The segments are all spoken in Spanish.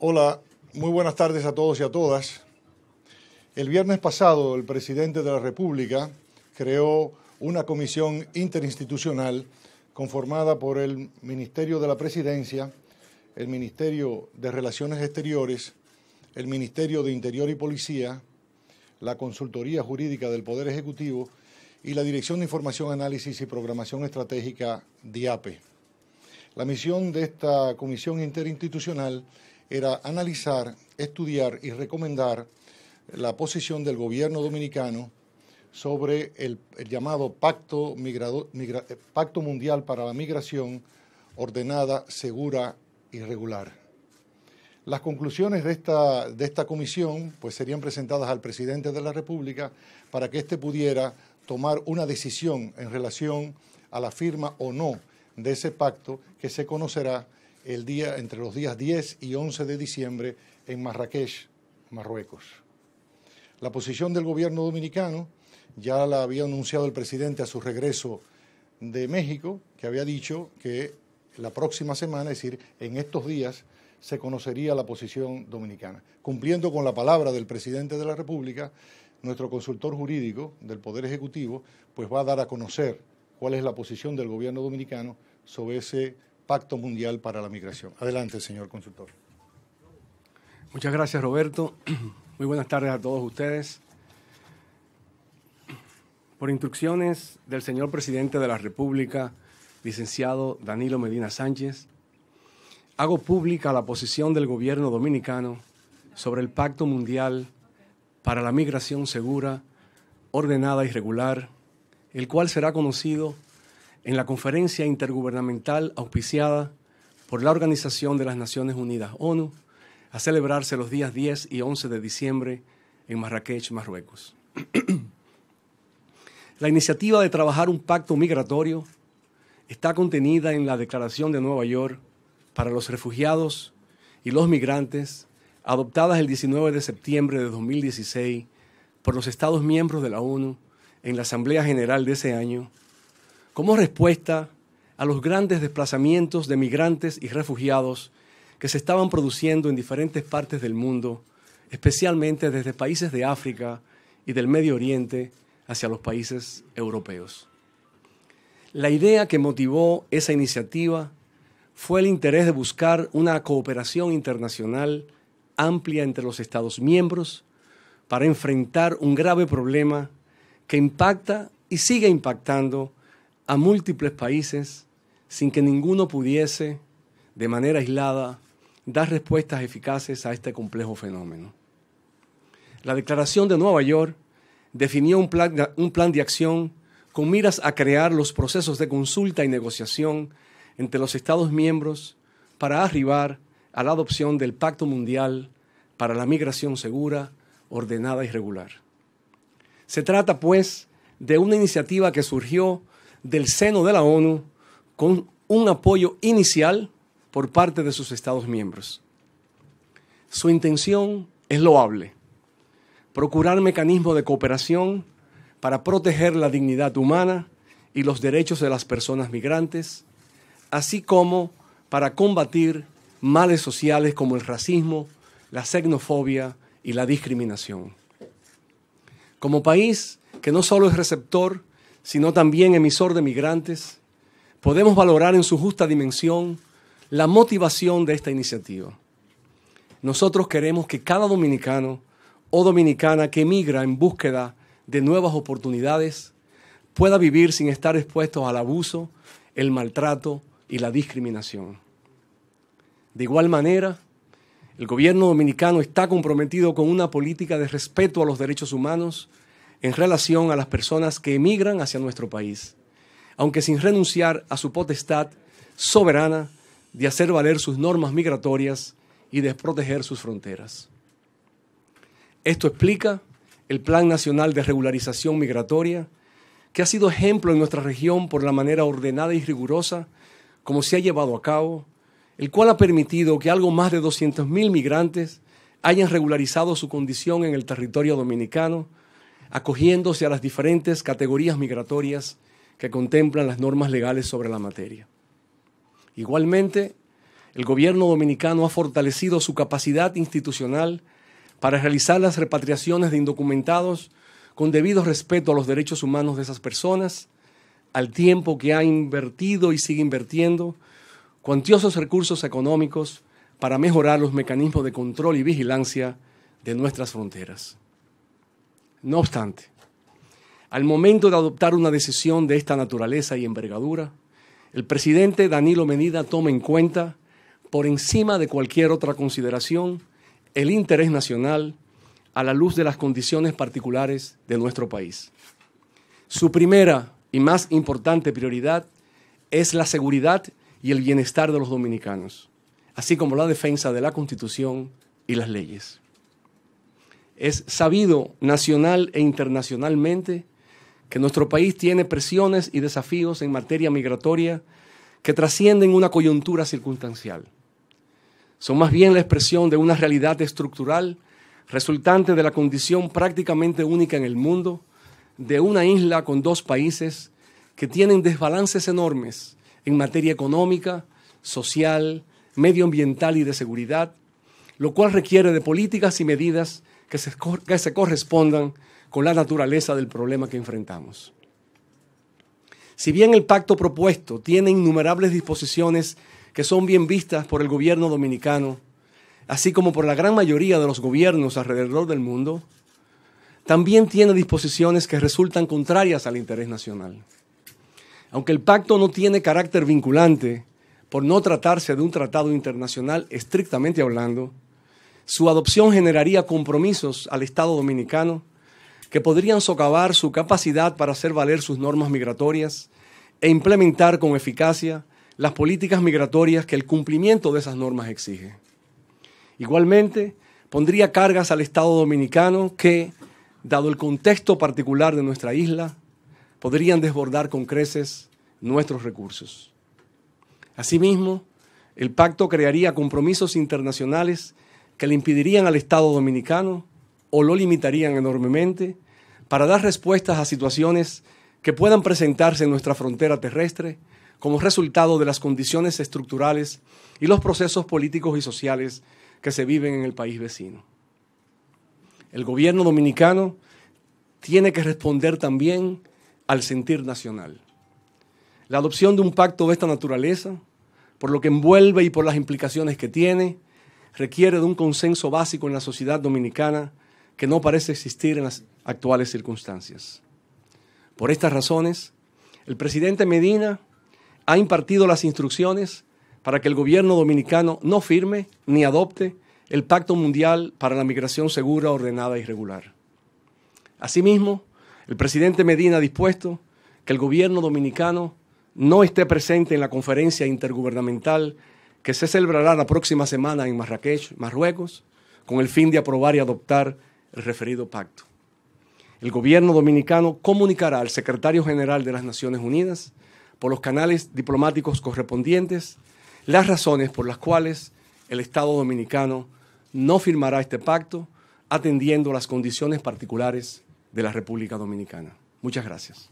Hola, muy buenas tardes a todos y a todas. El viernes pasado el presidente de la República creó una comisión interinstitucional conformada por el Ministerio de la Presidencia, el Ministerio de Relaciones Exteriores, el Ministerio de Interior y Policía, la Consultoría Jurídica del Poder Ejecutivo y la Dirección de Información, Análisis y Programación Estratégica, DIAPE. La misión de esta comisión interinstitucional era analizar, estudiar y recomendar la posición del gobierno dominicano sobre el, llamado eh, Pacto, Mundial para la Migración ordenada, segura y regular. Las conclusiones de esta, de esta comisión pues, serían presentadas al presidente de la República para que éste pudiera tomar una decisión en relación a la firma o no de ese pacto que se conocerá el día, entre los días 10 y 11 de diciembre en Marrakech, Marruecos. La posición del gobierno dominicano ya la había anunciado el presidente a su regreso de México, que había dicho que la próxima semana, es decir, en estos días, se conocería la posición dominicana. Cumpliendo con la palabra del presidente de la República, nuestro consultor jurídico del Poder Ejecutivo, pues va a dar a conocer cuál es la posición del gobierno dominicano sobre ese Pacto Mundial para la Migración. Adelante, señor consultor. Muchas gracias, Roberto. Muy buenas tardes a todos ustedes. Por instrucciones del señor presidente de la República, licenciado Danilo Medina Sánchez, hago pública la posición del gobierno dominicano sobre el Pacto Mundial para la Migración Segura, Ordenada y Regular, el cual será conocido en la conferencia intergubernamental auspiciada por la Organización de las Naciones Unidas, ONU, a celebrarse los días 10 y 11 de diciembre en Marrakech, Marruecos. la iniciativa de trabajar un pacto migratorio está contenida en la Declaración de Nueva York para los refugiados y los migrantes, adoptadas el 19 de septiembre de 2016 por los Estados miembros de la ONU en la Asamblea General de ese año como respuesta a los grandes desplazamientos de migrantes y refugiados que se estaban produciendo en diferentes partes del mundo, especialmente desde países de África y del Medio Oriente hacia los países europeos. La idea que motivó esa iniciativa fue el interés de buscar una cooperación internacional amplia entre los Estados miembros para enfrentar un grave problema que impacta y sigue impactando a múltiples países sin que ninguno pudiese, de manera aislada, dar respuestas eficaces a este complejo fenómeno. La Declaración de Nueva York definió un plan, de, acción con miras a crear los procesos de consulta y negociación entre los Estados miembros para arribar a la adopción del Pacto Mundial para la Migración Segura, Ordenada y Regular. Se trata, pues, de una iniciativa que surgió del seno de la ONU con un apoyo inicial por parte de sus Estados miembros. Su intención es loable, procurar mecanismos de cooperación para proteger la dignidad humana y los derechos de las personas migrantes, así como para combatir males sociales como el racismo, la xenofobia y la discriminación. Como país que no solo es receptor sino también emisor de migrantes, podemos valorar en su justa dimensión la motivación de esta iniciativa. Nosotros queremos que cada dominicano o dominicana que emigra en búsqueda de nuevas oportunidades pueda vivir sin estar expuestos al abuso, el maltrato y la discriminación. De igual manera, el gobierno dominicano está comprometido con una política de respeto a los derechos humanos en relación a las personas que emigran hacia nuestro país, aunque sin renunciar a su potestad soberana de hacer valer sus normas migratorias y de proteger sus fronteras. Esto explica el Plan Nacional de Regularización Migratoria, que ha sido ejemplo en nuestra región por la manera ordenada y rigurosa como se ha llevado a cabo, el cual ha permitido que algo más de 200.000 migrantes hayan regularizado su condición en el territorio dominicano acogiéndose a las diferentes categorías migratorias que contemplan las normas legales sobre la materia. Igualmente, el gobierno dominicano ha fortalecido su capacidad institucional para realizar las repatriaciones de indocumentados con debido respeto a los derechos humanos de esas personas, al tiempo que ha invertido y sigue invirtiendo cuantiosos recursos económicos para mejorar los mecanismos de control y vigilancia de nuestras fronteras. No obstante, al momento de adoptar una decisión de esta naturaleza y envergadura, el presidente Danilo Medina toma en cuenta, por encima de cualquier otra consideración, el interés nacional a la luz de las condiciones particulares de nuestro país. Su primera y más importante prioridad es la seguridad y el bienestar de los dominicanos, así como la defensa de la Constitución y las leyes. Es sabido nacional e internacionalmente que nuestro país tiene presiones y desafíos en materia migratoria que trascienden una coyuntura circunstancial. Son más bien la expresión de una realidad estructural resultante de la condición prácticamente única en el mundo de una isla con dos países que tienen desbalances enormes en materia económica, social, medioambiental y de seguridad, lo cual requiere de políticas y medidas que se, correspondan con la naturaleza del problema que enfrentamos. Si bien el pacto propuesto tiene innumerables disposiciones que son bien vistas por el gobierno dominicano, así como por la gran mayoría de los gobiernos alrededor del mundo, también tiene disposiciones que resultan contrarias al interés nacional. Aunque el pacto no tiene carácter vinculante, por no tratarse de un tratado internacional estrictamente hablando, su adopción generaría compromisos al Estado dominicano que podrían socavar su capacidad para hacer valer sus normas migratorias e implementar con eficacia las políticas migratorias que el cumplimiento de esas normas exige. Igualmente, pondría cargas al Estado dominicano que, dado el contexto particular de nuestra isla, podrían desbordar con creces nuestros recursos. Asimismo, el pacto crearía compromisos internacionales que le impedirían al Estado dominicano o lo limitarían enormemente para dar respuestas a situaciones que puedan presentarse en nuestra frontera terrestre como resultado de las condiciones estructurales y los procesos políticos y sociales que se viven en el país vecino. El gobierno dominicano tiene que responder también al sentir nacional. La adopción de un pacto de esta naturaleza, por lo que envuelve y por las implicaciones que tiene, requiere de un consenso básico en la sociedad dominicana que no parece existir en las actuales circunstancias. Por estas razones, el presidente Medina ha impartido las instrucciones para que el gobierno dominicano no firme ni adopte el Pacto Mundial para la Migración Segura, Ordenada y Regular. Asimismo, el presidente Medina ha dispuesto que el gobierno dominicano no esté presente en la conferencia intergubernamental que se celebrará la próxima semana en Marrakech, Marruecos, con el fin de aprobar y adoptar el referido pacto. El gobierno dominicano comunicará al secretario general de las Naciones Unidas, por los canales diplomáticos correspondientes, las razones por las cuales el Estado dominicano no firmará este pacto, atendiendo las condiciones particulares de la República Dominicana. Muchas gracias.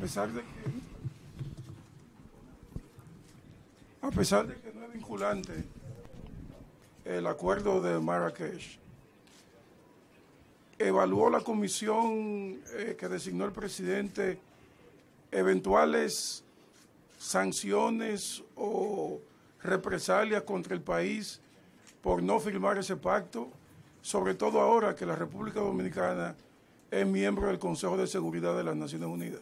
a pesar de que no es vinculante el acuerdo de Marrakech, evaluó la comisión eh, que designó el presidente eventuales sanciones o represalias contra el país por no firmar ese pacto, sobre todo ahora que la República Dominicana es miembro del Consejo de Seguridad de las Naciones Unidas.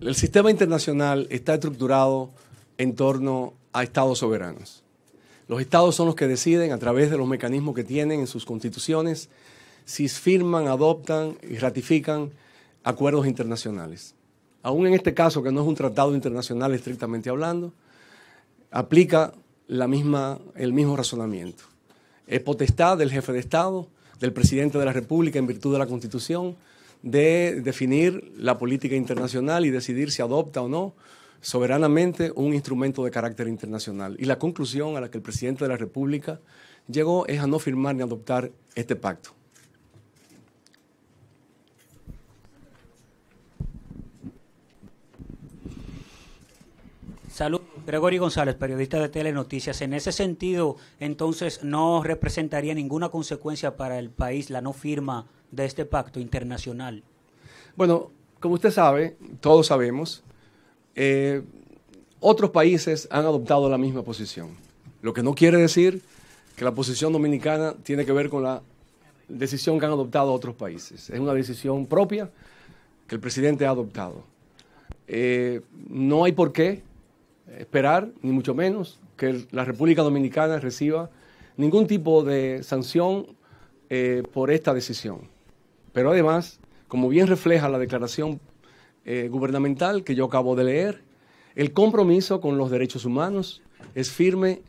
El sistema internacional está estructurado en torno a estados soberanos. Los estados son los que deciden a través de los mecanismos que tienen en sus constituciones si firman, adoptan y ratifican acuerdos internacionales. Aún en este caso, que no es un tratado internacional estrictamente hablando, aplica la misma, el mismo razonamiento. Es potestad del jefe de Estado del presidente de la República en virtud de la Constitución de definir la política internacional y decidir si adopta o no soberanamente un instrumento de carácter internacional. Y la conclusión a la que el presidente de la República llegó es a no firmar ni adoptar este pacto. Gregory González, periodista de Telenoticias, en ese sentido, entonces, ¿no representaría ninguna consecuencia para el país la no firma de este pacto internacional? Bueno, como usted sabe, todos sabemos, eh, otros países han adoptado la misma posición, lo que no quiere decir que la posición dominicana tiene que ver con la decisión que han adoptado otros países. Es una decisión propia que el presidente ha adoptado. Eh, no hay por qué esperar, ni mucho menos, que la República Dominicana reciba ningún tipo de sanción eh, por esta decisión. Pero además, como bien refleja la declaración eh, gubernamental que yo acabo de leer, el compromiso con los derechos humanos es firme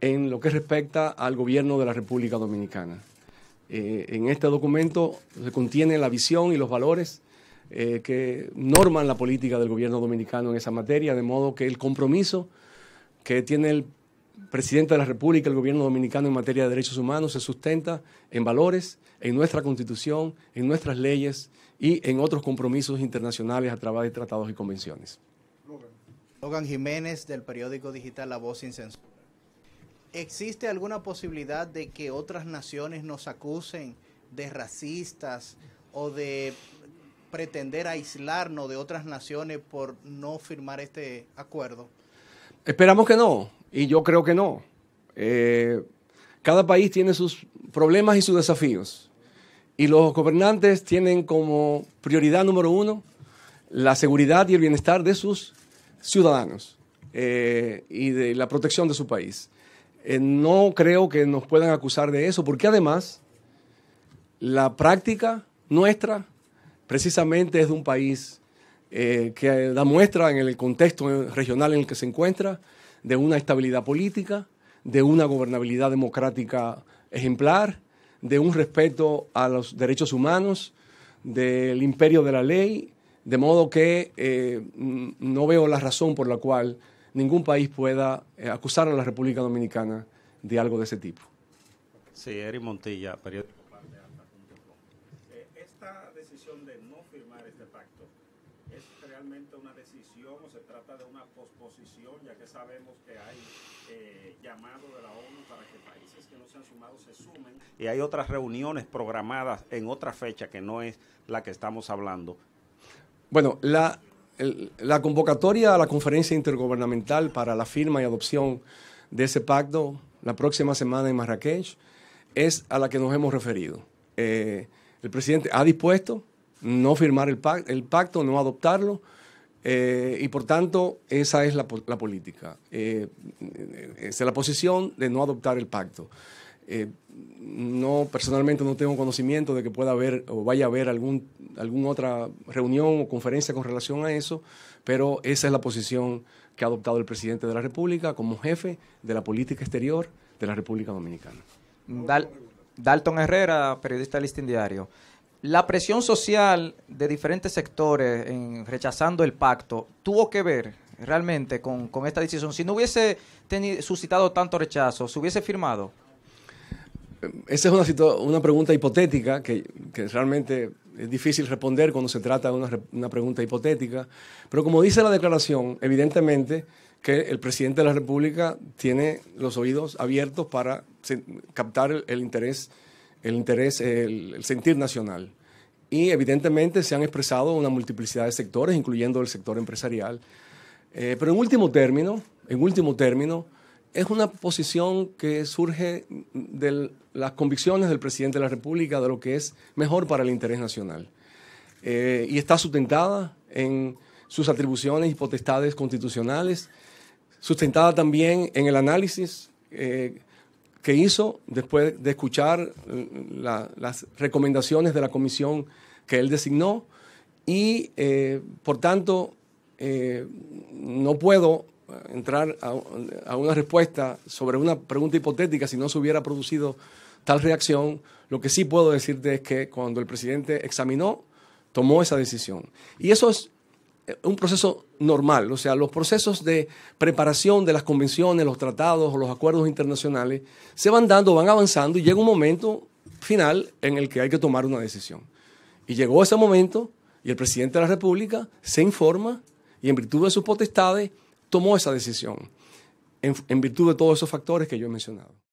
en lo que respecta al gobierno de la República Dominicana. Eh, en este documento se contiene la visión y los valores eh, que norman la política del gobierno dominicano en esa materia, de modo que el compromiso que tiene el presidente de la República, el gobierno dominicano en materia de derechos humanos, se sustenta en valores, en nuestra constitución, en nuestras leyes y en otros compromisos internacionales a través de tratados y convenciones. Logan Jiménez del periódico digital La Voz Sin Censura. ¿Existe alguna posibilidad de que otras naciones nos acusen de racistas o de pretender aislarnos de otras naciones por no firmar este acuerdo? Esperamos que no, y yo creo que no. Eh, cada país tiene sus problemas y sus desafíos, y los gobernantes tienen como prioridad número uno la seguridad y el bienestar de sus ciudadanos eh, y de la protección de su país. Eh, no creo que nos puedan acusar de eso, porque además la práctica nuestra precisamente es de un país eh, que da muestra en el contexto regional en el que se encuentra de una estabilidad política, de una gobernabilidad democrática ejemplar, de un respeto a los derechos humanos, del imperio de la ley, de modo que eh, no veo la razón por la cual ningún país pueda eh, acusar a la República Dominicana de algo de ese tipo. Sí, Eric Montilla, periodista de no firmar este pacto? ¿Es realmente una decisión o se trata de una posposición, ya que sabemos que hay eh, llamado de la ONU para que países que no se han sumado se sumen? Y hay otras reuniones programadas en otra fecha que no es la que estamos hablando. Bueno, la, la convocatoria a la conferencia intergubernamental para la firma y adopción de ese pacto la próxima semana en Marrakech es a la que nos hemos referido. Eh, el presidente ha dispuesto no firmar el, pacto, no adoptarlo. Eh, y por tanto, esa es la, política. Eh, esa es la posición de no adoptar el pacto. Eh, no, personalmente no tengo conocimiento de que pueda haber o vaya a haber algún, alguna otra reunión o conferencia con relación a eso, pero esa es la posición que ha adoptado el presidente de la República como jefe de la política exterior de la República Dominicana. Dalton Herrera, periodista Listín Diario. La presión social de diferentes sectores en rechazando el pacto tuvo que ver realmente con, esta decisión. Si no hubiese tenido, suscitado tanto rechazo, ¿se hubiese firmado? Esa es una, pregunta hipotética que, realmente es difícil responder cuando se trata de una, pregunta hipotética. Pero como dice la declaración, evidentemente que el presidente de la República tiene los oídos abiertos para captar el interés el interés, el, sentir nacional. Y evidentemente se han expresado una multiplicidad de sectores, incluyendo el sector empresarial. Eh, pero en último término, en último término, es una posición que surge de las convicciones del presidente de la República de lo que es mejor para el interés nacional. Eh, y está sustentada en sus atribuciones y potestades constitucionales, sustentada también en el análisis eh, que hizo después de escuchar eh, las recomendaciones de la comisión que él designó y, eh, por tanto, eh, no puedo entrar a, a, una respuesta sobre una pregunta hipotética si no se hubiera producido tal reacción. Lo que sí puedo decirte es que cuando el presidente examinó, tomó esa decisión. Y eso es eh, un proceso normal, o sea, los procesos de preparación de las convenciones, los tratados o los acuerdos internacionales se van dando, van avanzando y llega un momento final en el que hay que tomar una decisión. Y llegó ese momento y el presidente de la República se informa y en virtud de sus potestades tomó esa decisión, en, en virtud de todos esos factores que yo he mencionado.